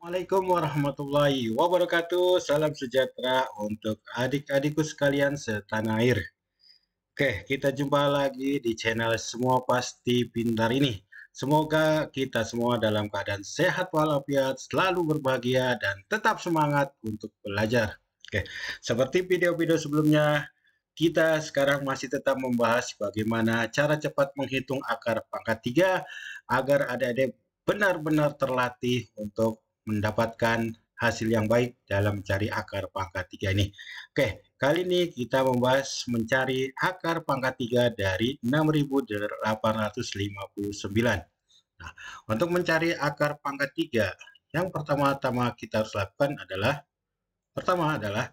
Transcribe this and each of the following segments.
Assalamualaikum warahmatullahi wabarakatuh. Salam sejahtera untuk adik-adikku sekalian setanah air. Oke, kita jumpa lagi di channel Semua Pasti Pintar ini. Semoga kita semua dalam keadaan sehat walafiat, selalu berbahagia dan tetap semangat untuk belajar. Oke, seperti video-video sebelumnya, kita sekarang masih tetap membahas bagaimana cara cepat menghitung akar pangkat 3 agar adik-adik benar-benar terlatih untuk mendapatkan hasil yang baik dalam mencari akar pangkat 3 ini. Oke, kali ini kita membahas mencari akar pangkat 3 dari 6859. Nah, untuk mencari akar pangkat 3, yang pertama-tama kita harus lakukan adalah pertama adalah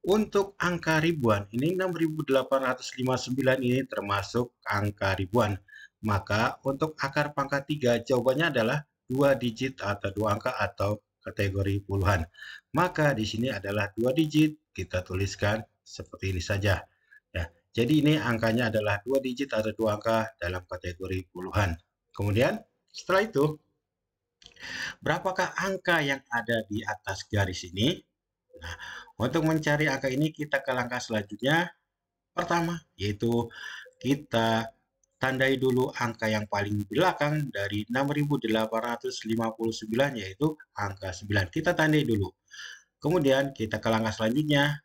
untuk angka ribuan, ini 6859 ini termasuk angka ribuan. Maka untuk akar pangkat 3 jawabannya adalah dua digit atau dua angka atau kategori puluhan. Maka di sini adalah dua digit, kita tuliskan seperti ini saja. Ya, jadi ini angkanya adalah dua digit atau dua angka dalam kategori puluhan. Kemudian setelah itu, berapakah angka yang ada di atas garis ini? Nah, untuk mencari angka ini kita ke langkah selanjutnya. Pertama, yaitu kita tandai dulu angka yang paling belakang dari 6859 yaitu angka 9. Kita tandai dulu. Kemudian kita ke langkah selanjutnya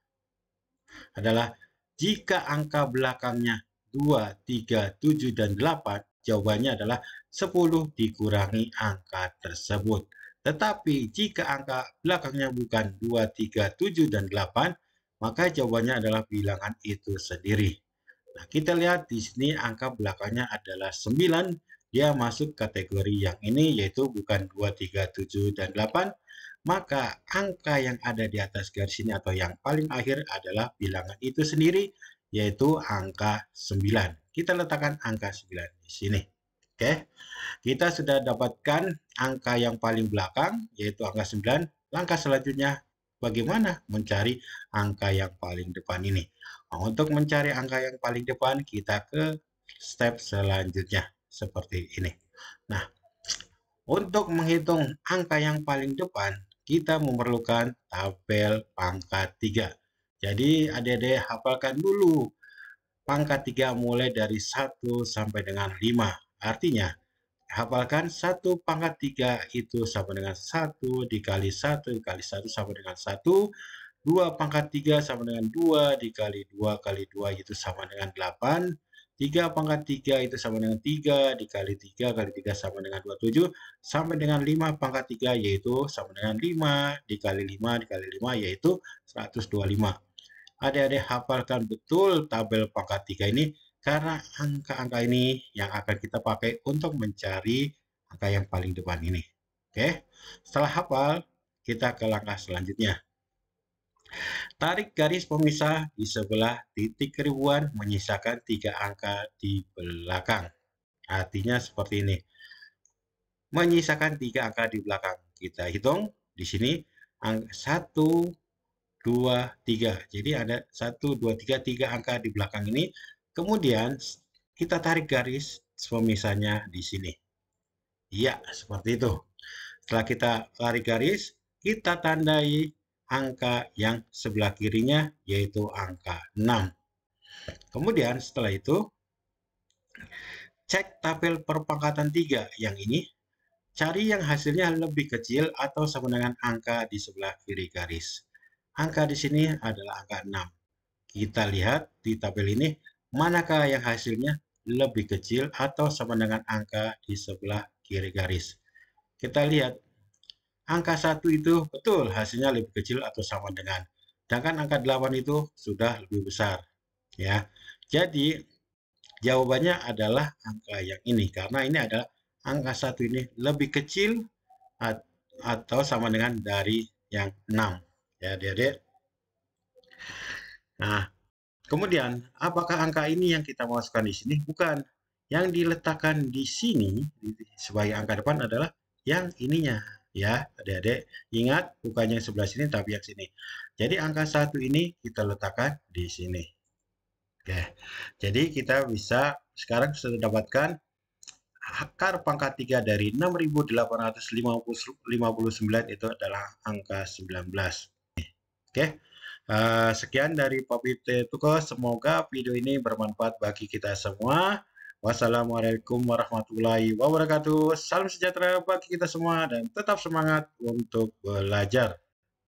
adalah jika angka belakangnya 2, 3, 7, dan 8, jawabannya adalah 10 dikurangi angka tersebut. Tetapi jika angka belakangnya bukan 2, 3, 7, dan 8, maka jawabannya adalah bilangan itu sendiri. Nah, kita lihat di sini angka belakangnya adalah 9. Dia masuk kategori yang ini yaitu bukan 2, 3, 7, dan 8. Maka angka yang ada di atas garis ini atau yang paling akhir adalah bilangan itu sendiri yaitu angka 9. Kita letakkan angka 9 di sini. Oke. Kita sudah dapatkan angka yang paling belakang yaitu angka 9. Langkah selanjutnya bagaimana mencari angka yang paling depan ini. Nah, untuk mencari angka yang paling depan, kita ke step selanjutnya seperti ini. Nah, untuk menghitung angka yang paling depan, kita memerlukan tabel pangkat 3. Jadi adik-adik hafalkan dulu pangkat 3 mulai dari 1 sampai dengan 5. Artinya hafalkan satu pangkat tiga itu sama dengan satu dikali satu dikali satu sama dengan satu dua pangkat tiga sama dengan dua dikali dua kali dua itu sama dengan delapan tiga pangkat tiga itu sama dengan tiga dikali tiga kali tiga sama dengan dua tujuh sampai dengan lima pangkat tiga yaitu sama dengan lima dikali lima dikali lima yaitu 125 adik-adik hafalkan betul tabel pangkat tiga ini karena angka-angka ini yang akan kita pakai untuk mencari angka yang paling depan ini. Oke, setelah hafal, kita ke langkah selanjutnya. Tarik garis pemisah di sebelah titik ribuan menyisakan tiga angka di belakang. Artinya seperti ini. Menyisakan tiga angka di belakang. Kita hitung di sini 1, 2, 3. Jadi ada 1, 2, 3, 3 angka di belakang ini Kemudian kita tarik garis semisalnya di sini. ya seperti itu. Setelah kita tarik garis, kita tandai angka yang sebelah kirinya yaitu angka 6. Kemudian setelah itu cek tabel perpangkatan 3 yang ini. Cari yang hasilnya lebih kecil atau sama dengan angka di sebelah kiri garis. Angka di sini adalah angka 6. Kita lihat di tabel ini manakah yang hasilnya lebih kecil atau sama dengan angka di sebelah kiri garis. Kita lihat, angka 1 itu betul hasilnya lebih kecil atau sama dengan. Sedangkan angka 8 itu sudah lebih besar. ya. Jadi, jawabannya adalah angka yang ini. Karena ini adalah angka 1 ini lebih kecil atau sama dengan dari yang 6. Ya, adik-adik. Nah, Kemudian, apakah angka ini yang kita masukkan di sini? Bukan. Yang diletakkan di sini sebagai angka depan adalah yang ininya. Ya, adik-adik, ingat bukan yang sebelah sini tapi yang sini. Jadi angka satu ini kita letakkan di sini. Oke. Jadi kita bisa sekarang sudah dapatkan akar pangkat 3 dari 6.859 itu adalah angka 19. Oke. Uh, sekian dari Papi Tuko. Semoga video ini bermanfaat bagi kita semua. Wassalamualaikum warahmatullahi wabarakatuh. Salam sejahtera bagi kita semua dan tetap semangat untuk belajar.